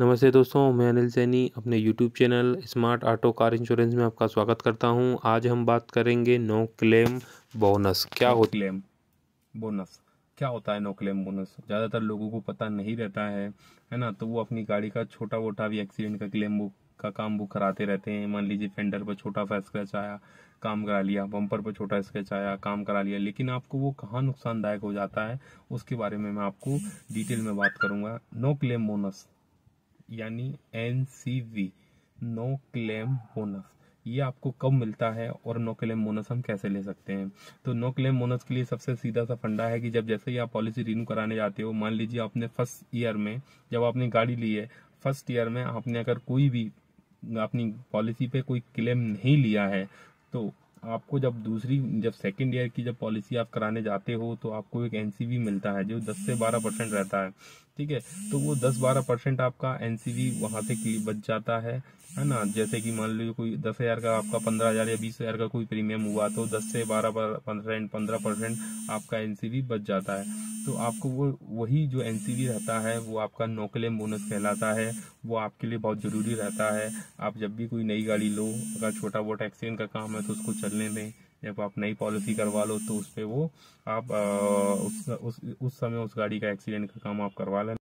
नमस्ते दोस्तों मैं अनिल सैनी अपने YouTube channel smart auto car insurance में आपका स्वागत करता हूं आज हम बात करेंगे नो क्लेम बोनस क्या होता क्लेम बोनस क्या होता है नो क्लेम बोनस ज़्यादातर लोगों को पता नहीं रहता है है ना तो वो अपनी गाड़ी का छोटा वोटा भी एक्सीडेंट का क्लेम बुक का काम बुक कराते रहते हैं मान लीजिए फेंडर पर छोटा सा स्क्रैच आया काम करा लिया बम्पर पर छोटा स्क्रैच आया काम करा लिया लेकिन आपको वो कहाँ नुकसानदायक हो जाता है उसके बारे में मैं आपको डिटेल में बात करूँगा नो क्लेम बोनस यानी N C B no claim bonus ये आपको कब मिलता है और नो क्लेम बोनस हम कैसे ले सकते हैं तो नो क्लेम बोनस के लिए सबसे सीधा सा फंडा है कि जब जैसे ही आप पॉलिसी रिन्यू कराने जाते हो मान लीजिए आपने फर्स्ट ईयर में जब आपने गाड़ी ली है फर्स्ट ईयर में आपने अगर कोई भी अपनी पॉलिसी पे कोई क्लेम नहीं लिया है तो आपको जब दूसरी जब सेकेंड ईयर की जब पॉलिसी आप कराने जाते हो तो आपको एक एन मिलता है जो दस से बारह परसेंट रहता है ठीक है तो वो दस बारह परसेंट आपका एन सी वी वहाँ से बच जाता है है ना जैसे कि मान लीजिए कोई दस हज़ार का आपका पंद्रह हज़ार या बीस हज़ार का कोई प्रीमियम हुआ तो दस से बारह परसेंट पंद्रह परसेंट आपका एन सी वी बच जाता है तो आपको वो वही जो एन सी वी रहता है वो आपका नो क्लेम बोनस कहलाता है वो आपके लिए बहुत ज़रूरी रहता है आप जब भी कोई नई गाड़ी लो अगर छोटा मोटा एक्सीडेंट का काम है तो उसको चलने दें जब आप नई पॉलिसी करवा लो तो उस पर वो आप आ, उस, उस उस समय उस गाड़ी का एक्सीडेंट का काम आप करवा लेना